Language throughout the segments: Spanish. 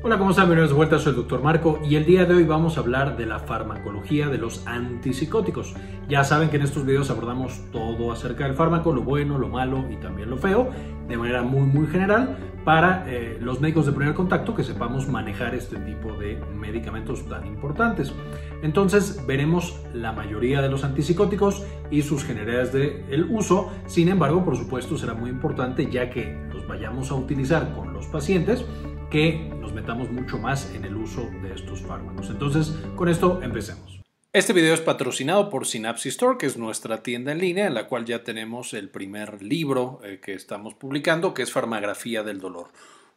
Hola, ¿cómo están? Bienvenidos de vuelta, soy el Dr. Marco y el día de hoy vamos a hablar de la farmacología de los antipsicóticos. Ya saben que en estos videos abordamos todo acerca del fármaco, lo bueno, lo malo y también lo feo, de manera muy muy general para eh, los médicos de primer contacto que sepamos manejar este tipo de medicamentos tan importantes. Entonces veremos la mayoría de los antipsicóticos y sus generales de uso, sin embargo por supuesto será muy importante ya que los vayamos a utilizar con los pacientes que nos metamos mucho más en el uso de estos fármacos. Entonces, con esto empecemos. Este video es patrocinado por Synapsis Store, que es nuestra tienda en línea, en la cual ya tenemos el primer libro eh, que estamos publicando, que es Farmagrafía del Dolor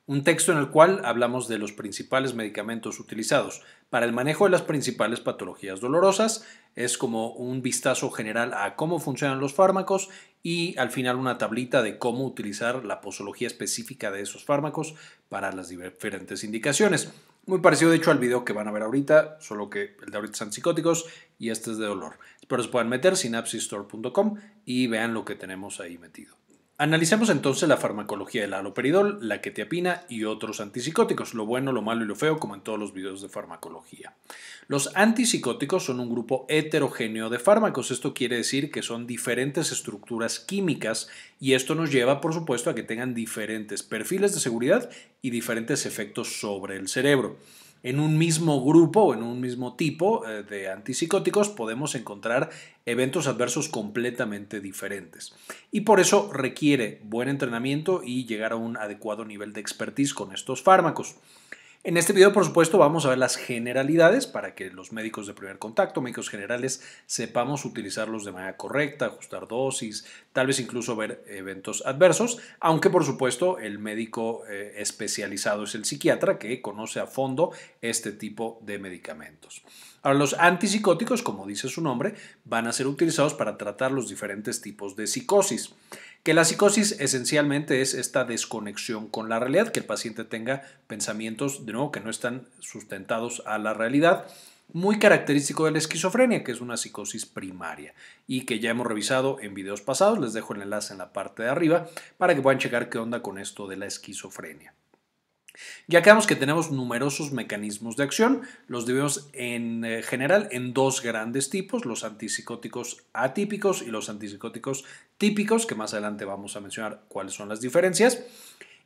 un texto en el cual hablamos de los principales medicamentos utilizados para el manejo de las principales patologías dolorosas. Es como un vistazo general a cómo funcionan los fármacos y al final una tablita de cómo utilizar la posología específica de esos fármacos para las diferentes indicaciones. Muy parecido, de hecho, al video que van a ver ahorita, solo que el de ahorita son psicóticos y este es de dolor. Espero se puedan meter, synapsistore.com y vean lo que tenemos ahí metido. Analicemos entonces la farmacología del haloperidol, la quetiapina y otros antipsicóticos, lo bueno, lo malo y lo feo, como en todos los videos de farmacología. Los antipsicóticos son un grupo heterogéneo de fármacos, esto quiere decir que son diferentes estructuras químicas y esto nos lleva, por supuesto, a que tengan diferentes perfiles de seguridad y diferentes efectos sobre el cerebro. En un mismo grupo o en un mismo tipo eh, de antipsicóticos podemos encontrar eventos adversos completamente diferentes. Y por eso requiere buen entrenamiento y llegar a un adecuado nivel de expertise con estos fármacos. En este video, por supuesto, vamos a ver las generalidades para que los médicos de primer contacto, médicos generales, sepamos utilizarlos de manera correcta, ajustar dosis, tal vez incluso ver eventos adversos, aunque por supuesto el médico eh, especializado es el psiquiatra que conoce a fondo este tipo de medicamentos. Ahora, los antipsicóticos, como dice su nombre, van a ser utilizados para tratar los diferentes tipos de psicosis. Que la psicosis esencialmente es esta desconexión con la realidad, que el paciente tenga pensamientos de nuevo que no están sustentados a la realidad muy característico de la esquizofrenia, que es una psicosis primaria y que ya hemos revisado en videos pasados. Les dejo el enlace en la parte de arriba para que puedan checar qué onda con esto de la esquizofrenia. Ya quedamos que tenemos numerosos mecanismos de acción, los dividimos en eh, general en dos grandes tipos, los antipsicóticos atípicos y los antipsicóticos típicos, que más adelante vamos a mencionar cuáles son las diferencias.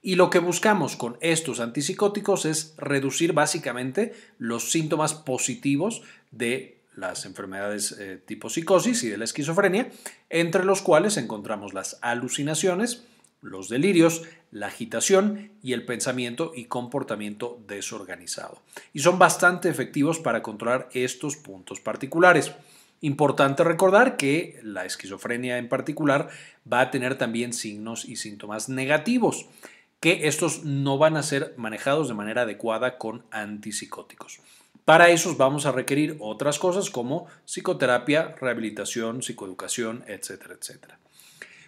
Y lo que buscamos con estos antipsicóticos es reducir básicamente los síntomas positivos de las enfermedades eh, tipo psicosis y de la esquizofrenia, entre los cuales encontramos las alucinaciones, los delirios, la agitación y el pensamiento y comportamiento desorganizado. Y son bastante efectivos para controlar estos puntos particulares. Importante recordar que la esquizofrenia en particular va a tener también signos y síntomas negativos que estos no van a ser manejados de manera adecuada con antipsicóticos. Para esos vamos a requerir otras cosas como psicoterapia, rehabilitación, psicoeducación, etcétera, etcétera.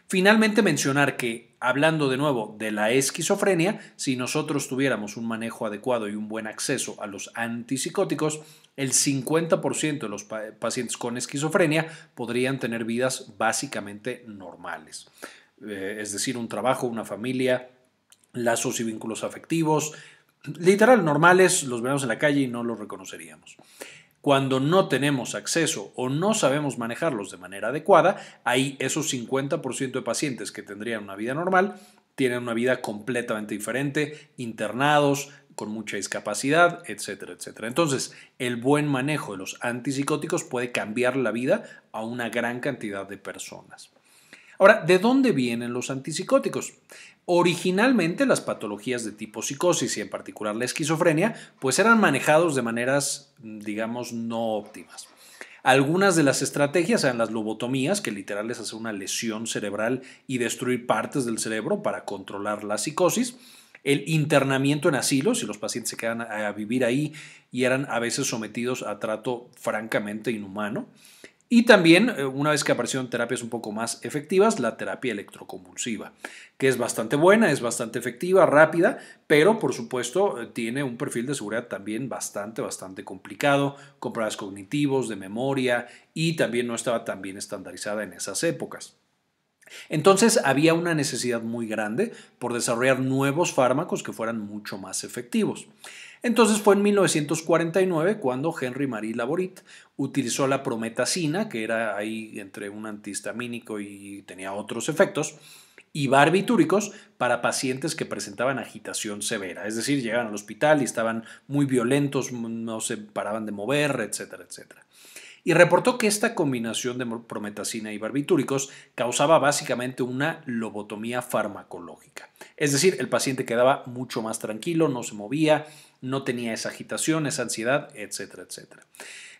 Finalmente, mencionar que, hablando de nuevo de la esquizofrenia, si nosotros tuviéramos un manejo adecuado y un buen acceso a los antipsicóticos, el 50% de los pacientes con esquizofrenia podrían tener vidas básicamente normales. Eh, es decir, un trabajo, una familia, lazos y vínculos afectivos, literal, normales, los vemos en la calle y no los reconoceríamos. Cuando no tenemos acceso o no sabemos manejarlos de manera adecuada, ahí esos 50% de pacientes que tendrían una vida normal tienen una vida completamente diferente, internados, con mucha discapacidad, etcétera, etcétera. Entonces, el buen manejo de los antipsicóticos puede cambiar la vida a una gran cantidad de personas. Ahora, ¿de dónde vienen los antipsicóticos? Originalmente las patologías de tipo psicosis y en particular la esquizofrenia, pues eran manejados de maneras, digamos, no óptimas. Algunas de las estrategias eran las lobotomías, que literal es hacer una lesión cerebral y destruir partes del cerebro para controlar la psicosis el internamiento en asilos, si los pacientes se quedan a vivir ahí y eran a veces sometidos a trato francamente inhumano, y también, eh, una vez que aparecieron terapias un poco más efectivas, la terapia electroconvulsiva, que es bastante buena, es bastante efectiva, rápida, pero por supuesto eh, tiene un perfil de seguridad también bastante, bastante complicado, con problemas cognitivos, de memoria, y también no estaba tan bien estandarizada en esas épocas. Entonces había una necesidad muy grande por desarrollar nuevos fármacos que fueran mucho más efectivos. Entonces fue en 1949 cuando Henry Marie Laborit utilizó la prometacina, que era ahí entre un antihistamínico y tenía otros efectos, y barbitúricos para pacientes que presentaban agitación severa, es decir, llegaban al hospital y estaban muy violentos, no se paraban de mover, etcétera, etcétera y reportó que esta combinación de prometacina y barbitúricos causaba básicamente una lobotomía farmacológica. Es decir, el paciente quedaba mucho más tranquilo, no se movía, no tenía esa agitación, esa ansiedad, etcétera, etcétera.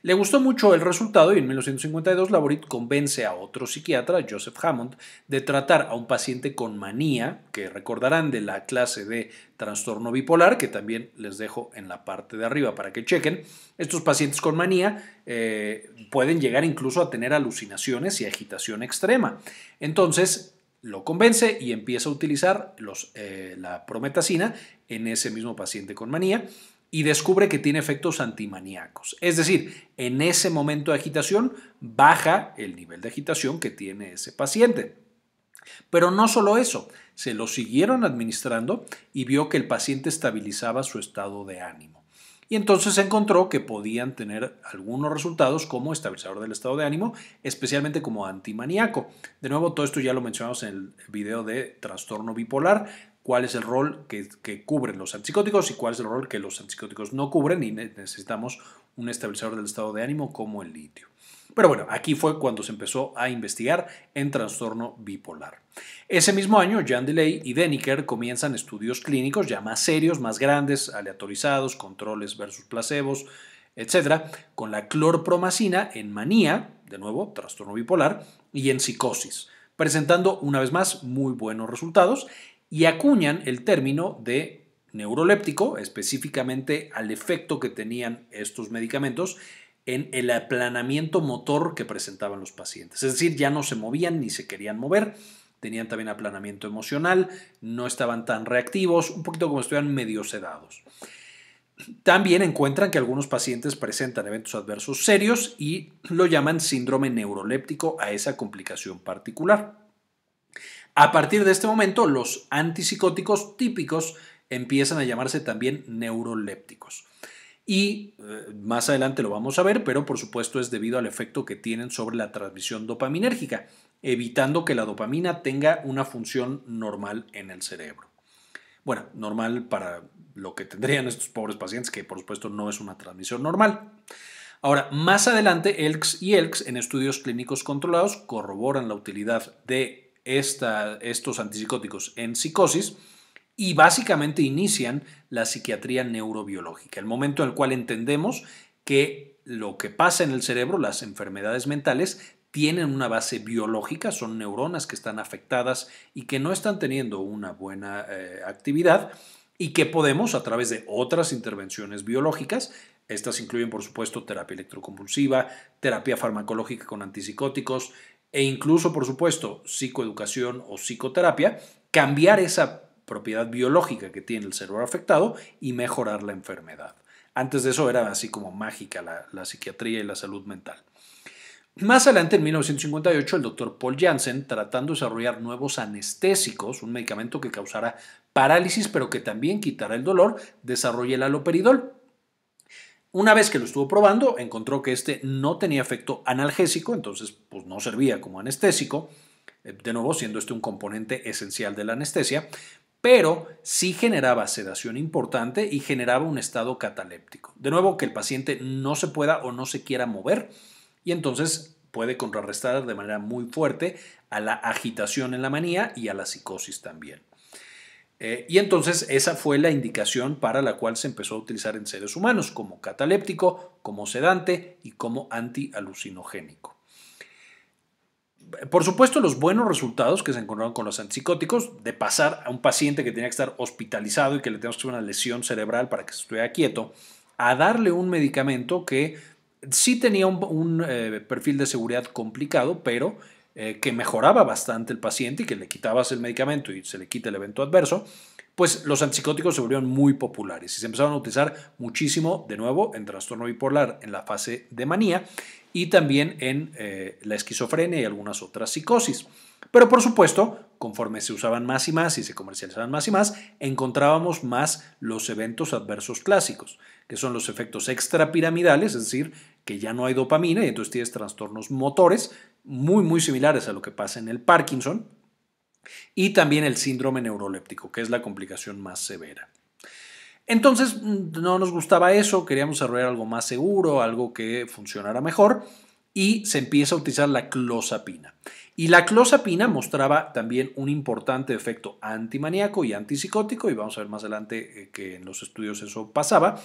Le gustó mucho el resultado y en 1952 Laborit convence a otro psiquiatra, Joseph Hammond, de tratar a un paciente con manía, que recordarán de la clase de trastorno bipolar, que también les dejo en la parte de arriba para que chequen. Estos pacientes con manía eh, pueden llegar incluso a tener alucinaciones y agitación extrema. Entonces, lo convence y empieza a utilizar eh, la prometacina en ese mismo paciente con manía y descubre que tiene efectos antimaníacos. Es decir, en ese momento de agitación baja el nivel de agitación que tiene ese paciente. Pero no solo eso, se lo siguieron administrando y vio que el paciente estabilizaba su estado de ánimo. Y entonces encontró que podían tener algunos resultados como estabilizador del estado de ánimo, especialmente como antimaníaco. De nuevo, todo esto ya lo mencionamos en el video de trastorno bipolar, cuál es el rol que, cubren los antipsicóticos y cuál es el rol que los antipsicóticos no cubren y necesitamos un estabilizador del estado de ánimo como el litio. Pero bueno, aquí fue cuando se empezó a investigar en trastorno bipolar. Ese mismo año, Jan Delay y Deniker comienzan estudios clínicos ya más serios, más grandes, aleatorizados, controles versus placebos, etcétera, con la clorpromacina en manía, de nuevo, trastorno bipolar, y en psicosis, presentando una vez más muy buenos resultados y acuñan el término de neuroléptico, específicamente al efecto que tenían estos medicamentos en el aplanamiento motor que presentaban los pacientes. Es decir, ya no se movían ni se querían mover, tenían también aplanamiento emocional, no estaban tan reactivos, un poquito como si estuvieran medio sedados. También encuentran que algunos pacientes presentan eventos adversos serios y lo llaman síndrome neuroléptico a esa complicación particular. A partir de este momento, los antipsicóticos típicos empiezan a llamarse también neurolépticos. Y eh, más adelante lo vamos a ver, pero por supuesto es debido al efecto que tienen sobre la transmisión dopaminérgica, evitando que la dopamina tenga una función normal en el cerebro. Bueno, normal para lo que tendrían estos pobres pacientes, que por supuesto no es una transmisión normal. Ahora, más adelante, ELKS y ELX en estudios clínicos controlados corroboran la utilidad de estos antipsicóticos en psicosis y básicamente inician la psiquiatría neurobiológica, el momento en el cual entendemos que lo que pasa en el cerebro, las enfermedades mentales, tienen una base biológica, son neuronas que están afectadas y que no están teniendo una buena eh, actividad y que podemos, a través de otras intervenciones biológicas, estas incluyen, por supuesto, terapia electroconvulsiva, terapia farmacológica con antipsicóticos, e incluso, por supuesto, psicoeducación o psicoterapia, cambiar esa propiedad biológica que tiene el cerebro afectado y mejorar la enfermedad. Antes de eso era así como mágica la, psiquiatría y la salud mental. Más adelante, en 1958, el doctor Paul Janssen, tratando de desarrollar nuevos anestésicos, un medicamento que causara parálisis pero que también quitará el dolor, desarrolla el aloperidol. Una vez que lo estuvo probando, encontró que este no tenía efecto analgésico, entonces pues no servía como anestésico, eh, de nuevo siendo este un componente esencial de la anestesia, pero sí generaba sedación importante y generaba un estado cataléptico. De nuevo, que el paciente no se pueda o no se quiera mover y entonces puede contrarrestar de manera muy fuerte a la agitación en la manía y a la psicosis también. Eh, y entonces esa fue la indicación para la cual se empezó a utilizar en seres humanos como cataléptico, como sedante y como antialucinogénico. Por supuesto, los buenos resultados que se encontraron con los antipsicóticos, de pasar a un paciente que tenía que estar hospitalizado y que le teníamos que hacer una lesión cerebral para que se estuviera quieto, a darle un medicamento que sí tenía un, eh, perfil de seguridad complicado, pero eh, que mejoraba bastante el paciente y que le quitabas el medicamento y se le quita el evento adverso, pues los antipsicóticos se volvieron muy populares y se empezaron a utilizar muchísimo de nuevo en trastorno bipolar en la fase de manía y también en eh, la esquizofrenia y algunas otras psicosis. Pero por supuesto, conforme se usaban más y más y se comercializaban más y más, encontrábamos más los eventos adversos clásicos, que son los efectos extrapiramidales, es decir, que ya no hay dopamina y entonces tienes trastornos motores muy, muy similares a lo que pasa en el Parkinson y también el síndrome neuroléptico, que es la complicación más severa. Entonces, mm, no nos gustaba eso, queríamos desarrollar algo más seguro, algo que funcionara mejor y se empieza a utilizar la clozapina. Y la clozapina mostraba también un importante efecto antimaníaco y antipsicótico, y vamos a ver más adelante eh, que en los estudios eso pasaba,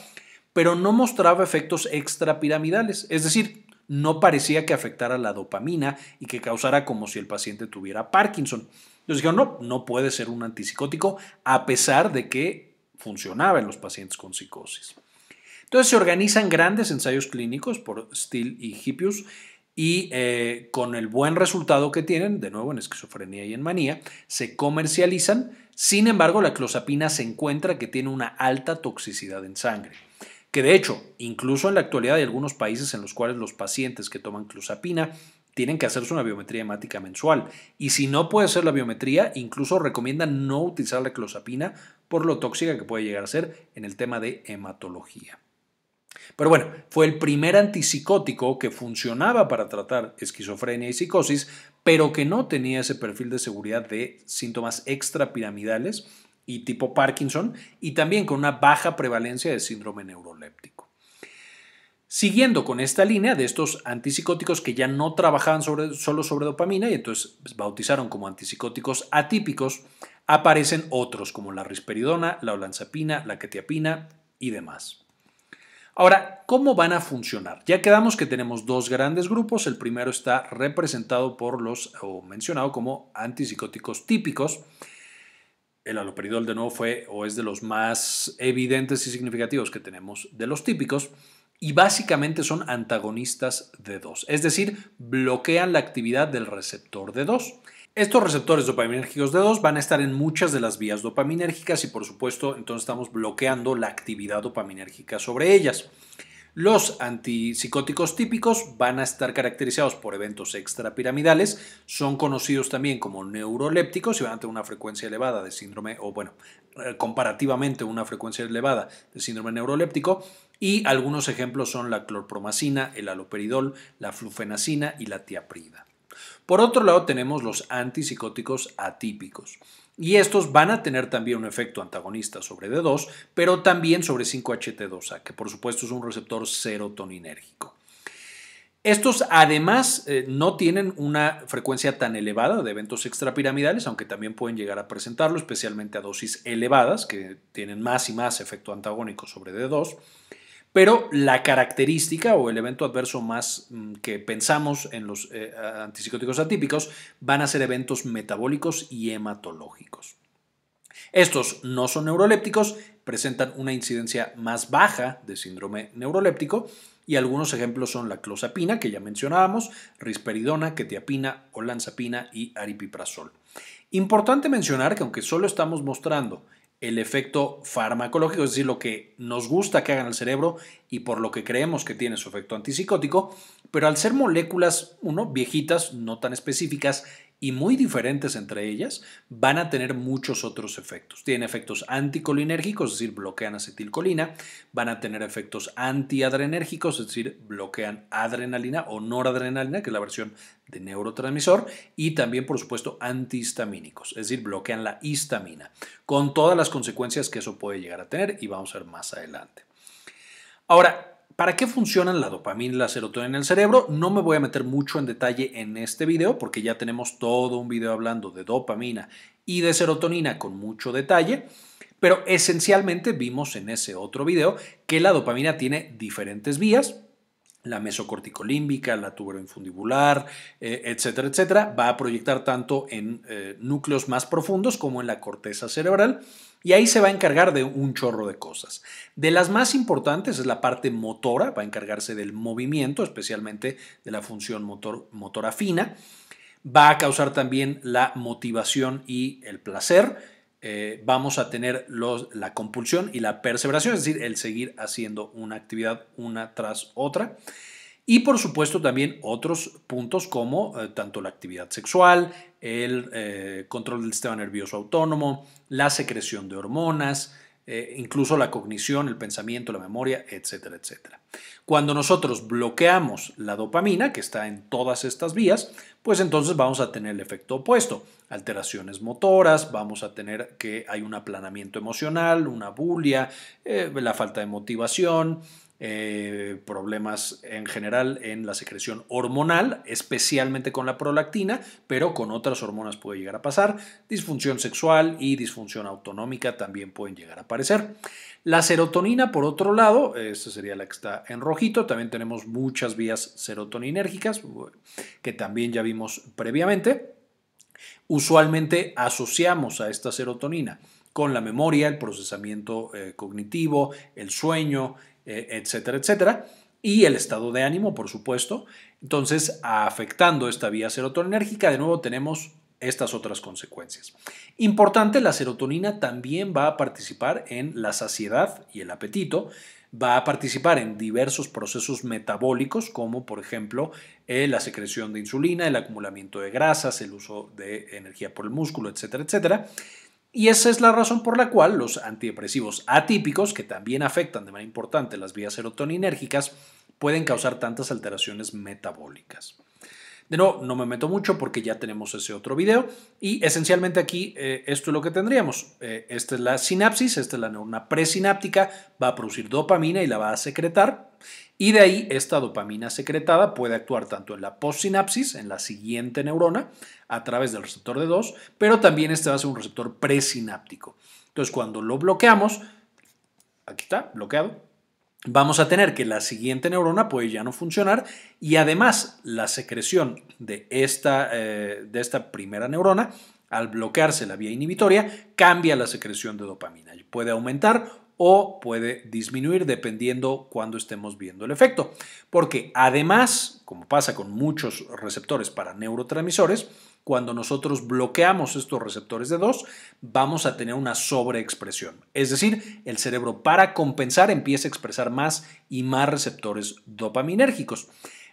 pero no mostraba efectos extrapiramidales, es decir, no parecía que afectara la dopamina y que causara como si el paciente tuviera Parkinson. Entonces dijeron, no, no puede ser un antipsicótico a pesar de que funcionaba en los pacientes con psicosis. Entonces se organizan grandes ensayos clínicos por Steele y Hippius y eh, con el buen resultado que tienen, de nuevo en esquizofrenia y en manía, se comercializan. Sin embargo, la clozapina se encuentra que tiene una alta toxicidad en sangre que de hecho, incluso en la actualidad hay algunos países en los cuales los pacientes que toman clozapina tienen que hacerse una biometría hemática mensual. Y si no puede hacer la biometría, incluso recomiendan no utilizar la clozapina por lo tóxica que puede llegar a ser en el tema de hematología. Pero bueno, fue el primer antipsicótico que funcionaba para tratar esquizofrenia y psicosis, pero que no tenía ese perfil de seguridad de síntomas extrapiramidales y tipo Parkinson y también con una baja prevalencia de síndrome neuroléptico. Siguiendo con esta línea de estos antipsicóticos que ya no trabajaban sobre, solo sobre dopamina y entonces pues, bautizaron como antipsicóticos atípicos, aparecen otros como la risperidona, la olanzapina, la quetiapina y demás. Ahora, ¿cómo van a funcionar? Ya quedamos que tenemos dos grandes grupos. El primero está representado por los o mencionado como antipsicóticos típicos el aloperidol, de nuevo fue o es de los más evidentes y significativos que tenemos de los típicos y básicamente son antagonistas de 2, es decir, bloquean la actividad del receptor de 2. Estos receptores dopaminérgicos de 2 van a estar en muchas de las vías dopaminérgicas y por supuesto entonces estamos bloqueando la actividad dopaminérgica sobre ellas. Los antipsicóticos típicos van a estar caracterizados por eventos extrapiramidales, son conocidos también como neurolépticos y van a tener una frecuencia elevada de síndrome, o bueno, eh, comparativamente una frecuencia elevada de síndrome neuroléptico. Y algunos ejemplos son la clorpromacina, el aloperidol, la flufenacina y la tiaprida. Por otro lado, tenemos los antipsicóticos atípicos. Y estos van a tener también un efecto antagonista sobre D2, pero también sobre 5HT2A, que por supuesto es un receptor serotoninérgico. Estos además eh, no tienen una frecuencia tan elevada de eventos extrapiramidales, aunque también pueden llegar a presentarlo, especialmente a dosis elevadas, que tienen más y más efecto antagónico sobre D2. Pero la característica o el evento adverso más mm, que pensamos en los eh, antipsicóticos atípicos van a ser eventos metabólicos y hematológicos. Estos no son neurolépticos, presentan una incidencia más baja de síndrome neuroléptico y algunos ejemplos son la clozapina, que ya mencionábamos, risperidona, quetiapina, olanzapina y aripiprazol. Importante mencionar que aunque solo estamos mostrando el efecto farmacológico, es decir, lo que nos gusta que hagan el cerebro y por lo que creemos que tiene su efecto antipsicótico, pero al ser moléculas, uno, viejitas, no tan específicas, y muy diferentes entre ellas, van a tener muchos otros efectos. Tienen efectos anticolinérgicos, es decir, bloquean acetilcolina, van a tener efectos antiadrenérgicos, es decir, bloquean adrenalina o noradrenalina, que es la versión de neurotransmisor, y también, por supuesto, antihistamínicos, es decir, bloquean la histamina, con todas las consecuencias que eso puede llegar a tener y vamos a ver más adelante. Ahora, ¿Para qué funcionan la dopamina y la serotonina en el cerebro? No me voy a meter mucho en detalle en este video porque ya tenemos todo un video hablando de dopamina y de serotonina con mucho detalle, pero esencialmente vimos en ese otro video que la dopamina tiene diferentes vías, la mesocorticolímbica, la tuberoinfundibular, eh, etcétera, etcétera, va a proyectar tanto en eh, núcleos más profundos como en la corteza cerebral y ahí se va a encargar de un chorro de cosas. De las más importantes es la parte motora, va a encargarse del movimiento, especialmente de la función motor, motora fina. Va a causar también la motivación y el placer. Eh, vamos a tener la compulsión y la perseveración, es decir, el seguir haciendo una actividad una tras otra. Y por supuesto también otros puntos como eh, tanto la actividad sexual, el eh, control del sistema nervioso autónomo, la secreción de hormonas, eh, incluso la cognición, el pensamiento, la memoria, etcétera, etcétera. Cuando nosotros bloqueamos la dopamina, que está en todas estas vías, pues entonces vamos a tener el efecto opuesto, alteraciones motoras, vamos a tener que hay un aplanamiento emocional, una bulia, la falta de motivación, eh, problemas en general en la secreción hormonal, especialmente con la prolactina, pero con otras hormonas puede llegar a pasar. Disfunción sexual y disfunción autonómica también pueden llegar a aparecer. La serotonina, por otro lado, esta sería la que está en rojito, también tenemos muchas vías serotoninérgicas que también ya vimos previamente. Usualmente asociamos a esta serotonina con la memoria, el procesamiento eh, cognitivo, el sueño, eh, etcétera, etcétera. Y el estado de ánimo, por supuesto. Entonces, afectando esta vía serotoninérgica, de nuevo tenemos estas otras consecuencias. Importante, la serotonina también va a participar en la saciedad y el apetito, va a participar en diversos procesos metabólicos como por ejemplo eh, la secreción de insulina, el acumulamiento de grasas, el uso de energía por el músculo, etcétera, etcétera. Y esa es la razón por la cual los antidepresivos atípicos, que también afectan de manera importante las vías serotoninérgicas, pueden causar tantas alteraciones metabólicas. De nuevo, no me meto mucho porque ya tenemos ese otro video y esencialmente aquí eh, esto es lo que tendríamos. Eh, esta es la sinapsis, esta es la neurona presináptica, va a producir dopamina y la va a secretar. Y de ahí esta dopamina secretada puede actuar tanto en la postsinapsis, en la siguiente neurona, a través del receptor de 2, pero también este va a ser un receptor presináptico. Entonces, cuando lo bloqueamos, aquí está, bloqueado, vamos a tener que la siguiente neurona puede ya no funcionar y además la secreción de esta, eh, de esta primera neurona, al bloquearse la vía inhibitoria, cambia la secreción de dopamina. Puede aumentar o puede disminuir dependiendo cuando estemos viendo el efecto. Porque además, como pasa con muchos receptores para neurotransmisores, cuando nosotros bloqueamos estos receptores de 2, vamos a tener una sobreexpresión. Es decir, el cerebro para compensar empieza a expresar más y más receptores dopaminérgicos.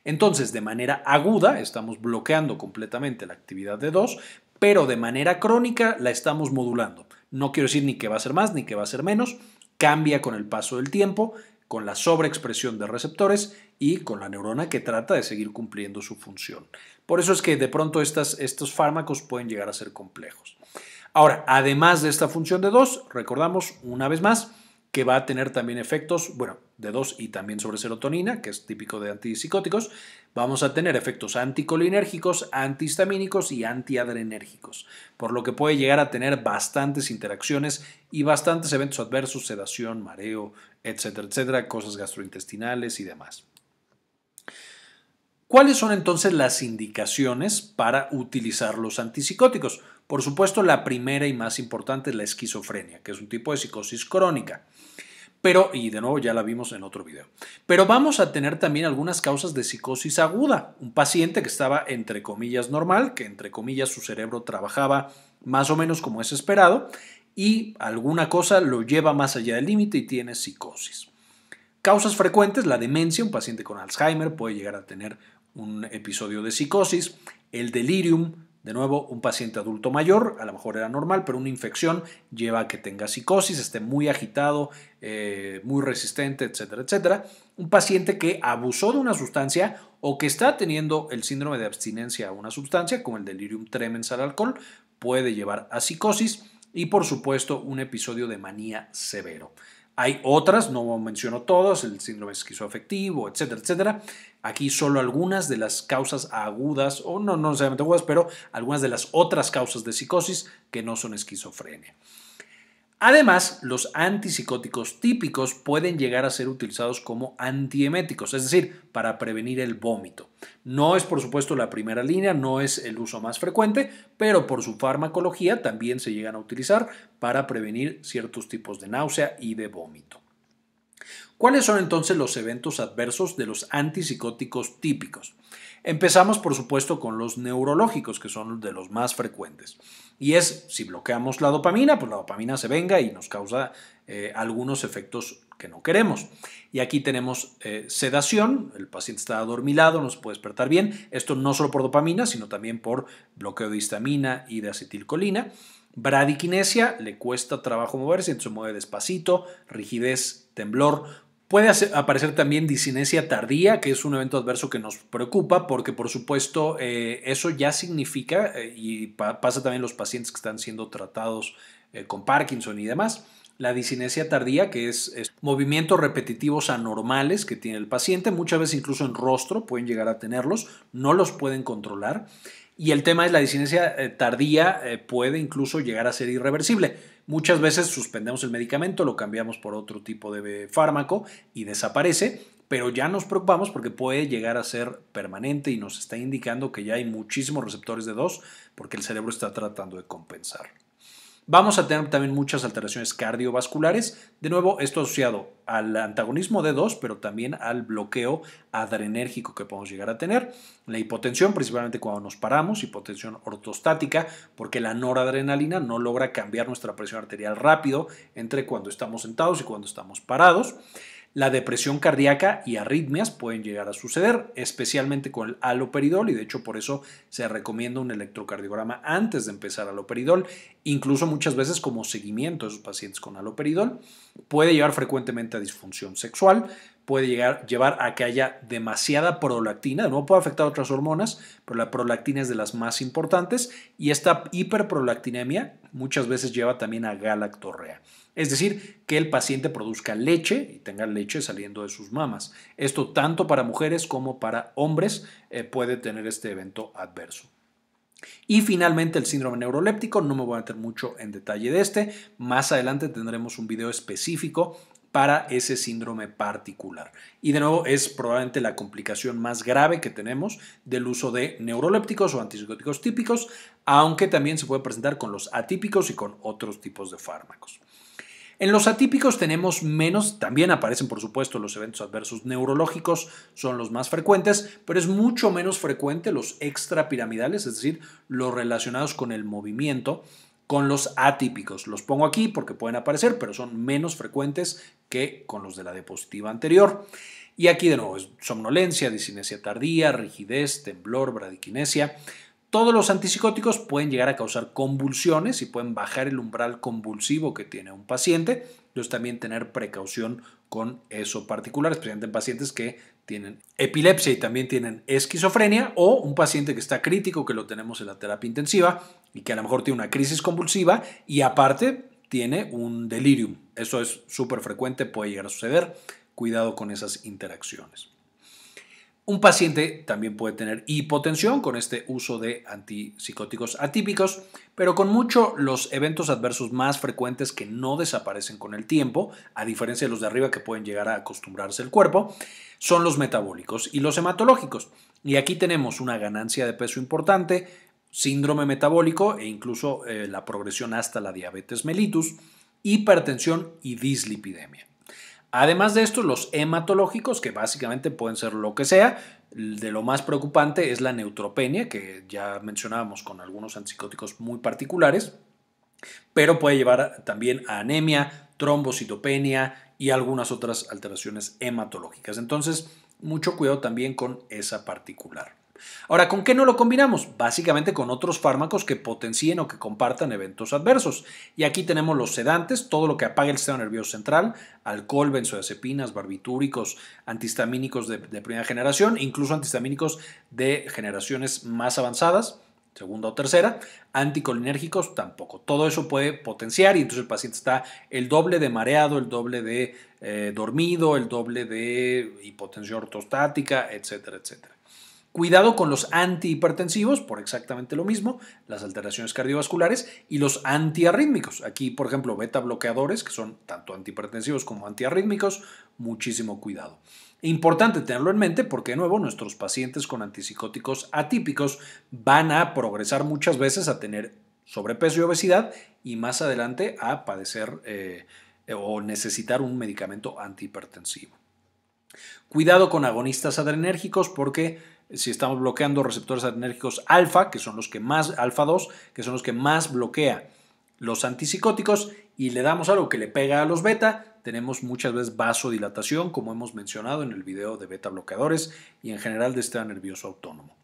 Entonces, de manera aguda, estamos bloqueando completamente la actividad de 2, pero de manera crónica la estamos modulando. No quiero decir ni que va a ser más ni que va a ser menos, cambia con el paso del tiempo, con la sobreexpresión de receptores y con la neurona que trata de seguir cumpliendo su función. Por eso es que de pronto estos fármacos pueden llegar a ser complejos. Ahora, además de esta función de dos, recordamos una vez más, que va a tener también efectos, bueno, de dos y también sobre serotonina, que es típico de antipsicóticos. Vamos a tener efectos anticolinérgicos, antihistamínicos y antiadrenérgicos, por lo que puede llegar a tener bastantes interacciones y bastantes eventos adversos, sedación, mareo, etcétera, etcétera, cosas gastrointestinales y demás. ¿Cuáles son entonces las indicaciones para utilizar los antipsicóticos? Por supuesto, la primera y más importante es la esquizofrenia, que es un tipo de psicosis crónica. Pero, y de nuevo ya la vimos en otro video, pero vamos a tener también algunas causas de psicosis aguda. Un paciente que estaba entre comillas normal, que entre comillas su cerebro trabajaba más o menos como es esperado, y alguna cosa lo lleva más allá del límite y tiene psicosis. Causas frecuentes, la demencia, un paciente con Alzheimer puede llegar a tener un episodio de psicosis, el delirium, de nuevo, un paciente adulto mayor, a lo mejor era normal, pero una infección lleva a que tenga psicosis, esté muy agitado, eh, muy resistente, etcétera, etcétera. Un paciente que abusó de una sustancia o que está teniendo el síndrome de abstinencia a una sustancia, como el delirium tremens al alcohol, puede llevar a psicosis y, por supuesto, un episodio de manía severo. Hay otras, no menciono todas, el síndrome esquizoafectivo, etcétera, etcétera. Aquí solo algunas de las causas agudas, o no, no necesariamente agudas, pero algunas de las otras causas de psicosis que no son esquizofrenia. Además, los antipsicóticos típicos pueden llegar a ser utilizados como antieméticos, es decir, para prevenir el vómito. No es, por supuesto, la primera línea, no es el uso más frecuente, pero por su farmacología también se llegan a utilizar para prevenir ciertos tipos de náusea y de vómito. ¿Cuáles son entonces los eventos adversos de los antipsicóticos típicos? Empezamos por supuesto con los neurológicos, que son de los más frecuentes. Y es, si bloqueamos la dopamina, pues la dopamina se venga y nos causa eh, algunos efectos que no queremos. Y aquí tenemos eh, sedación, el paciente está adormilado, no se puede despertar bien. Esto no solo por dopamina, sino también por bloqueo de histamina y de acetilcolina. Bradiquinesia, le cuesta trabajo moverse, entonces se mueve despacito, rigidez, temblor, Puede aparecer también disinencia tardía, que es un evento adverso que nos preocupa porque, por supuesto, eh, eso ya significa, eh, y pasa también los pacientes que están siendo tratados eh, con Parkinson y demás, la disinesia tardía, que es, movimientos repetitivos anormales que tiene el paciente, muchas veces incluso en rostro pueden llegar a tenerlos, no los pueden controlar. Y el tema es la disidencia eh, tardía eh, puede incluso llegar a ser irreversible. Muchas veces suspendemos el medicamento, lo cambiamos por otro tipo de fármaco y desaparece, pero ya nos preocupamos porque puede llegar a ser permanente y nos está indicando que ya hay muchísimos receptores de dos porque el cerebro está tratando de compensar. Vamos a tener también muchas alteraciones cardiovasculares. De nuevo, esto asociado al antagonismo D2, pero también al bloqueo adrenérgico que podemos llegar a tener. La hipotensión, principalmente cuando nos paramos, hipotensión ortostática, porque la noradrenalina no logra cambiar nuestra presión arterial rápido entre cuando estamos sentados y cuando estamos parados. La depresión cardíaca y arritmias pueden llegar a suceder, especialmente con el aloperidol y de hecho por eso se recomienda un electrocardiograma antes de empezar aloperidol, incluso muchas veces como seguimiento de esos pacientes con aloperidol. Puede llevar frecuentemente a disfunción sexual, puede llegar, llevar a que haya demasiada prolactina. No puede afectar a otras hormonas, pero la prolactina es de las más importantes y esta hiperprolactinemia muchas veces lleva también a galactorrea es decir, que el paciente produzca leche y tenga leche saliendo de sus mamas. Esto tanto para mujeres como para hombres eh, puede tener este evento adverso. Y finalmente el síndrome neuroléptico, no me voy a meter mucho en detalle de este, más adelante tendremos un video específico para ese síndrome particular. Y de nuevo, es probablemente la complicación más grave que tenemos del uso de neurolépticos o antipsicóticos típicos, aunque también se puede presentar con los atípicos y con otros tipos de fármacos. En los atípicos tenemos menos, también aparecen por supuesto los eventos adversos neurológicos, son los más frecuentes, pero es mucho menos frecuente los extrapiramidales, es decir, los relacionados con el movimiento, con los atípicos. Los pongo aquí porque pueden aparecer, pero son menos frecuentes que con los de la diapositiva anterior. Y aquí de nuevo, somnolencia, disinesia tardía, rigidez, temblor, bradiquinesia. Todos los antipsicóticos pueden llegar a causar convulsiones y pueden bajar el umbral convulsivo que tiene un paciente. Entonces también tener precaución con eso particular, especialmente en pacientes que tienen epilepsia y también tienen esquizofrenia o un paciente que está crítico que lo tenemos en la terapia intensiva y que a lo mejor tiene una crisis convulsiva y aparte tiene un delirium. Eso es súper frecuente, puede llegar a suceder. Cuidado con esas interacciones. Un paciente también puede tener hipotensión con este uso de antipsicóticos atípicos, pero con mucho los eventos adversos más frecuentes que no desaparecen con el tiempo, a diferencia de los de arriba que pueden llegar a acostumbrarse el cuerpo, son los metabólicos y los hematológicos. Y aquí tenemos una ganancia de peso importante, síndrome metabólico e incluso eh, la progresión hasta la diabetes mellitus, hipertensión y dislipidemia. Además de esto, los hematológicos, que básicamente pueden ser lo que sea, de lo más preocupante es la neutropenia, que ya mencionábamos con algunos antipsicóticos muy particulares, pero puede llevar también a anemia, trombocitopenia y algunas otras alteraciones hematológicas. Entonces, mucho cuidado también con esa particular. Ahora, ¿con qué no lo combinamos? Básicamente con otros fármacos que potencien o que compartan eventos adversos. Y aquí tenemos los sedantes, todo lo que apaga el sistema nervioso central, alcohol, benzodiazepinas, barbitúricos, antihistamínicos de, primera generación, incluso antihistamínicos de generaciones más avanzadas segunda o tercera, anticolinérgicos tampoco. Todo eso puede potenciar y entonces el paciente está el doble de mareado, el doble de eh, dormido, el doble de hipotensión ortostática, etcétera, etcétera. Cuidado con los antihipertensivos, por exactamente lo mismo, las alteraciones cardiovasculares y los antiarrítmicos. Aquí, por ejemplo, beta bloqueadores, que son tanto antihipertensivos como antiarrítmicos, muchísimo cuidado. Importante tenerlo en mente porque, de nuevo, nuestros pacientes con antipsicóticos atípicos van a progresar muchas veces a tener sobrepeso y obesidad y más adelante a padecer eh, o necesitar un medicamento antihipertensivo. Cuidado con agonistas adrenérgicos porque si estamos bloqueando receptores adrenérgicos alfa, que son los que más, alfa 2, que son los que más bloquea los antipsicóticos, y le damos algo que le pega a los beta, tenemos muchas veces vasodilatación, como hemos mencionado en el video de beta bloqueadores y en general de este nervioso autónomo.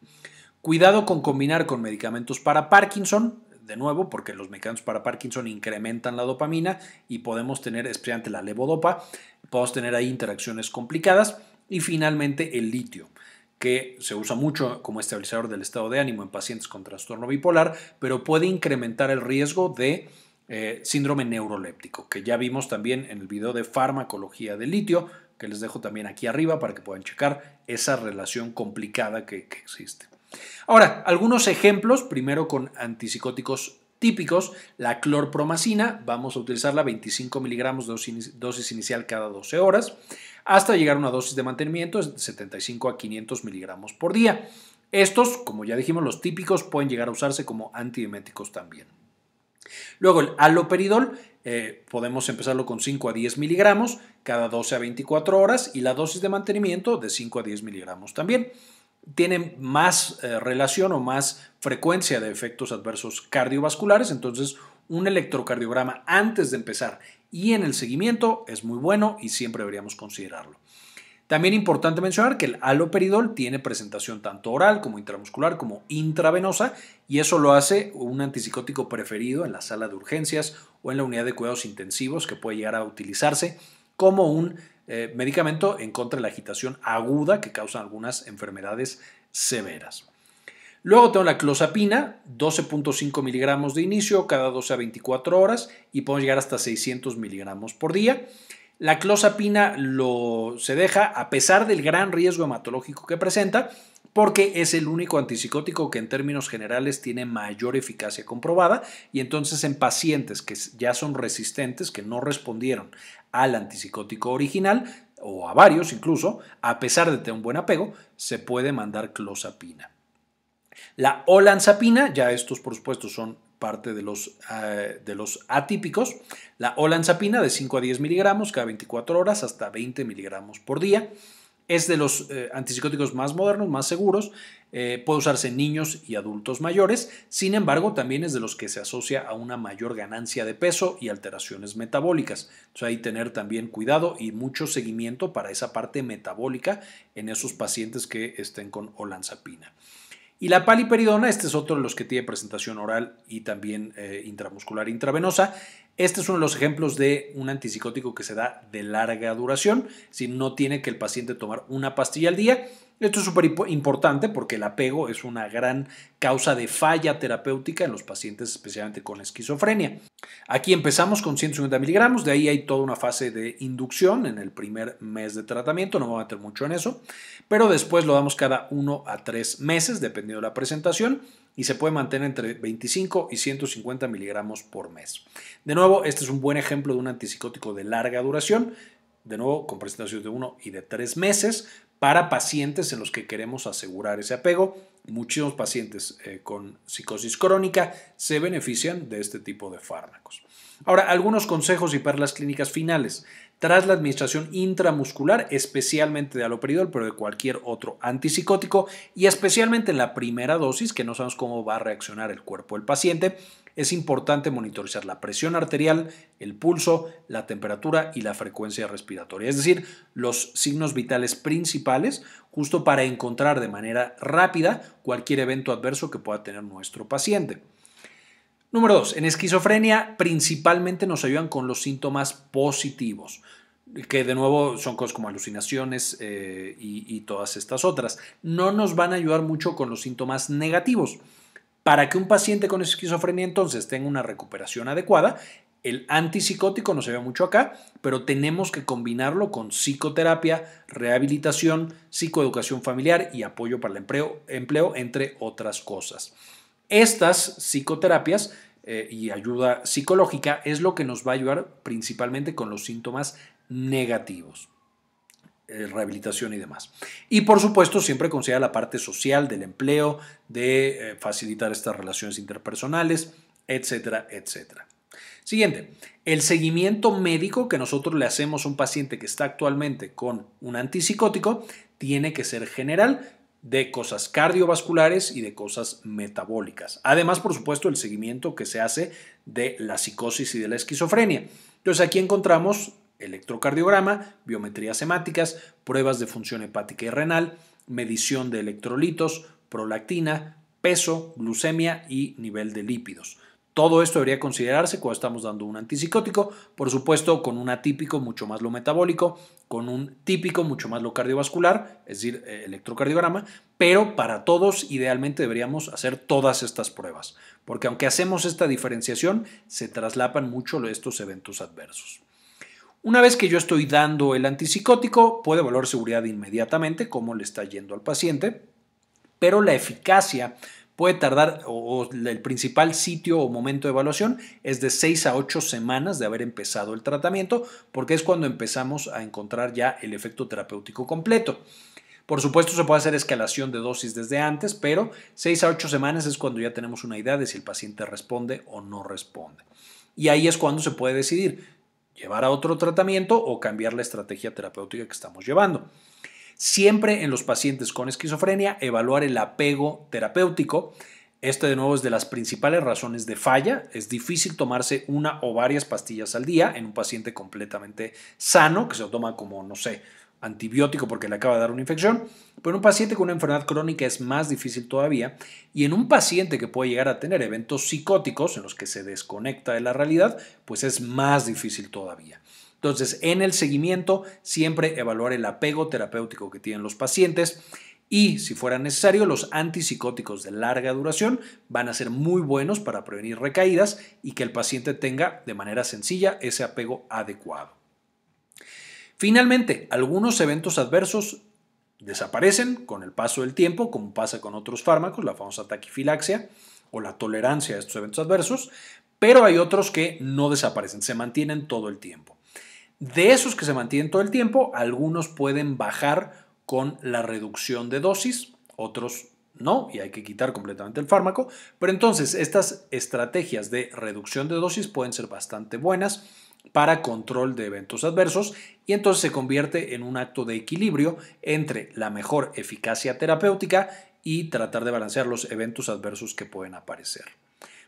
Cuidado con combinar con medicamentos para Parkinson, de nuevo, porque los medicamentos para Parkinson incrementan la dopamina y podemos tener, especialmente la levodopa, podemos tener ahí interacciones complicadas. Y finalmente el litio que se usa mucho como estabilizador del estado de ánimo en pacientes con trastorno bipolar, pero puede incrementar el riesgo de eh, síndrome neuroléptico, que ya vimos también en el video de farmacología de litio, que les dejo también aquí arriba para que puedan checar esa relación complicada que, que existe. Ahora, algunos ejemplos, primero con antipsicóticos típicos, la clorpromacina, vamos a utilizarla 25 miligramos de dosis inicial cada 12 horas, hasta llegar a una dosis de mantenimiento de 75 a 500 miligramos por día. Estos, como ya dijimos, los típicos pueden llegar a usarse como antieméticos también. Luego el aloperidol, eh, podemos empezarlo con 5 a 10 miligramos cada 12 a 24 horas y la dosis de mantenimiento de 5 a 10 miligramos también tienen más eh, relación o más frecuencia de efectos adversos cardiovasculares, entonces un electrocardiograma antes de empezar y en el seguimiento es muy bueno y siempre deberíamos considerarlo. También importante mencionar que el aloperidol tiene presentación tanto oral como intramuscular como intravenosa y eso lo hace un antipsicótico preferido en la sala de urgencias o en la unidad de cuidados intensivos que puede llegar a utilizarse como un eh, medicamento en contra de la agitación aguda que causan algunas enfermedades severas. Luego tengo la clozapina, 12.5 miligramos de inicio cada 12 a 24 horas y podemos llegar hasta 600 miligramos por día. La clozapina lo, se deja a pesar del gran riesgo hematológico que presenta porque es el único antipsicótico que en términos generales tiene mayor eficacia comprobada y entonces en pacientes que ya son resistentes, que no respondieron al antipsicótico original o a varios incluso, a pesar de tener un buen apego, se puede mandar clozapina. La olanzapina, ya estos por supuesto son parte de los, eh, de los atípicos, la olanzapina de 5 a 10 miligramos cada 24 horas hasta 20 miligramos por día. Es de los eh, antipsicóticos más modernos, más seguros. Eh, puede usarse en niños y adultos mayores. Sin embargo, también es de los que se asocia a una mayor ganancia de peso y alteraciones metabólicas. Entonces, hay que tener también cuidado y mucho seguimiento para esa parte metabólica en esos pacientes que estén con olanzapina. Y la paliperidona, este es otro de los que tiene presentación oral y también eh, intramuscular intravenosa. Este es uno de los ejemplos de un antipsicótico que se da de larga duración, si no tiene que el paciente tomar una pastilla al día esto es súper importante porque el apego es una gran causa de falla terapéutica en los pacientes, especialmente con la esquizofrenia. Aquí empezamos con 150 miligramos, de ahí hay toda una fase de inducción en el primer mes de tratamiento, no vamos a meter mucho en eso, pero después lo damos cada uno a tres meses, dependiendo de la presentación, y se puede mantener entre 25 y 150 miligramos por mes. De nuevo, este es un buen ejemplo de un antipsicótico de larga duración, de nuevo con presentaciones de uno y de tres meses, para pacientes en los que queremos asegurar ese apego. Muchos pacientes eh, con psicosis crónica se benefician de este tipo de fármacos. Ahora, algunos consejos y perlas clínicas finales. Tras la administración intramuscular, especialmente de aloperidol, pero de cualquier otro antipsicótico, y especialmente en la primera dosis, que no sabemos cómo va a reaccionar el cuerpo del paciente, es importante monitorizar la presión arterial, el pulso, la temperatura y la frecuencia respiratoria, es decir, los signos vitales principales, justo para encontrar de manera rápida cualquier evento adverso que pueda tener nuestro paciente. Número dos, En esquizofrenia principalmente nos ayudan con los síntomas positivos que de nuevo son cosas como alucinaciones eh, y, todas estas otras. No nos van a ayudar mucho con los síntomas negativos. Para que un paciente con esquizofrenia entonces tenga una recuperación adecuada, el antipsicótico no se ve mucho acá, pero tenemos que combinarlo con psicoterapia, rehabilitación, psicoeducación familiar y apoyo para el empleo entre otras cosas. Estas psicoterapias eh, y ayuda psicológica es lo que nos va a ayudar principalmente con los síntomas negativos eh, rehabilitación y demás. Y por supuesto, siempre considera la parte social del empleo, de eh, facilitar estas relaciones interpersonales, etcétera, etcétera. Siguiente, el seguimiento médico que nosotros le hacemos a un paciente que está actualmente con un antipsicótico tiene que ser general de cosas cardiovasculares y de cosas metabólicas. Además, por supuesto, el seguimiento que se hace de la psicosis y de la esquizofrenia. Entonces, aquí encontramos electrocardiograma, biometrías semáticas, pruebas de función hepática y renal, medición de electrolitos, prolactina, peso, glucemia y nivel de lípidos. Todo esto debería considerarse cuando estamos dando un antipsicótico, por supuesto con un atípico mucho más lo metabólico, con un típico mucho más lo cardiovascular, es decir, eh, electrocardiograma, pero para todos idealmente deberíamos hacer todas estas pruebas, porque aunque hacemos esta diferenciación, se traslapan mucho estos eventos adversos. Una vez que yo estoy dando el antipsicótico, puede valorar seguridad inmediatamente, cómo le está yendo al paciente, pero la eficacia Puede tardar, o, el principal sitio o momento de evaluación es de 6 a 8 semanas de haber empezado el tratamiento, porque es cuando empezamos a encontrar ya el efecto terapéutico completo. Por supuesto, se puede hacer escalación de dosis desde antes, pero seis a ocho semanas es cuando ya tenemos una idea de si el paciente responde o no responde. Y ahí es cuando se puede decidir llevar a otro tratamiento o cambiar la estrategia terapéutica que estamos llevando. Siempre en los pacientes con esquizofrenia, evaluar el apego terapéutico. Esto, de nuevo es de las principales razones de falla. Es difícil tomarse una o varias pastillas al día en un paciente completamente sano, que se lo toma como, no sé, antibiótico porque le acaba de dar una infección. Pero en un paciente con una enfermedad crónica es más difícil todavía. Y en un paciente que puede llegar a tener eventos psicóticos en los que se desconecta de la realidad, pues es más difícil todavía. Entonces, en el seguimiento, siempre evaluar el apego terapéutico que tienen los pacientes y, si fuera necesario, los antipsicóticos de larga duración van a ser muy buenos para prevenir recaídas y que el paciente tenga de manera sencilla ese apego adecuado. Finalmente, algunos eventos adversos desaparecen con el paso del tiempo, como pasa con otros fármacos, la famosa taquifilaxia o la tolerancia a estos eventos adversos, pero hay otros que no desaparecen, se mantienen todo el tiempo. De esos que se mantienen todo el tiempo, algunos pueden bajar con la reducción de dosis, otros no, y hay que quitar completamente el fármaco. Pero entonces, estas estrategias de reducción de dosis pueden ser bastante buenas para control de eventos adversos y entonces se convierte en un acto de equilibrio entre la mejor eficacia terapéutica y tratar de balancear los eventos adversos que pueden aparecer.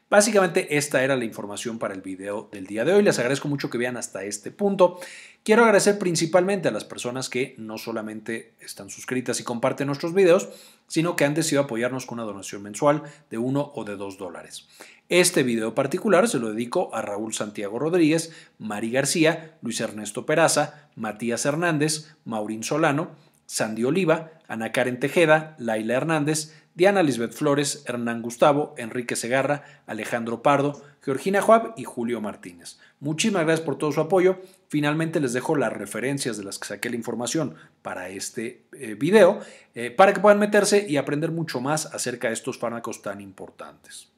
Básicamente esta era la información para el video del día de hoy. Les agradezco mucho que vean hasta este punto. Quiero agradecer principalmente a las personas que no solamente están suscritas y comparten nuestros videos, sino que han decidido apoyarnos con una donación mensual de uno o de dos dólares. Este video particular se lo dedico a Raúl Santiago Rodríguez, Mari García, Luis Ernesto Peraza, Matías Hernández, Maurín Solano, Sandy Oliva, Ana Karen Tejeda, Laila Hernández, Diana Lisbeth Flores, Hernán Gustavo, Enrique Segarra, Alejandro Pardo, Georgina Juab y Julio Martínez. Muchísimas gracias por todo su apoyo. Finalmente les dejo las referencias de las que saqué la información para este eh, video eh, para que puedan meterse y aprender mucho más acerca de estos fármacos tan importantes.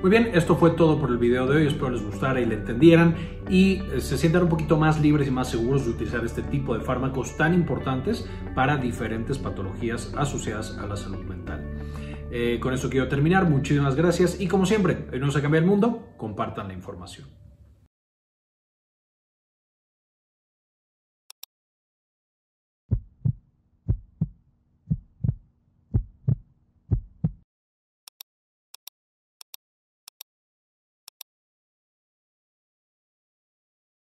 Muy bien, esto fue todo por el video de hoy, espero les gustara y le entendieran y eh, se sientan un poquito más libres y más seguros de utilizar este tipo de fármacos tan importantes para diferentes patologías asociadas a la salud mental. Eh, con esto quiero terminar, muchísimas gracias y como siempre, no se cambia el mundo, compartan la información.